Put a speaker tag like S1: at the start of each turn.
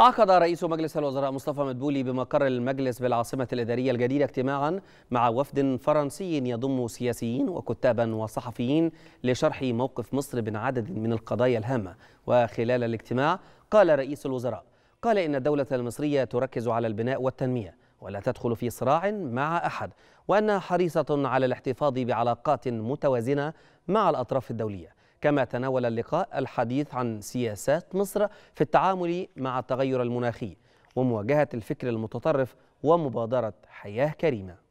S1: عقد رئيس مجلس الوزراء مصطفى مدبولي بمقر المجلس بالعاصمة الإدارية الجديدة اجتماعا مع وفد فرنسي يضم سياسيين وكتابا وصحفيين لشرح موقف مصر من عدد من القضايا الهامة وخلال الاجتماع قال رئيس الوزراء قال إن الدولة المصرية تركز على البناء والتنمية ولا تدخل في صراع مع أحد وأنها حريصة على الاحتفاظ بعلاقات متوازنة مع الأطراف الدولية كما تناول اللقاء الحديث عن سياسات مصر في التعامل مع التغير المناخي ومواجهة الفكر المتطرف ومبادرة حياة كريمة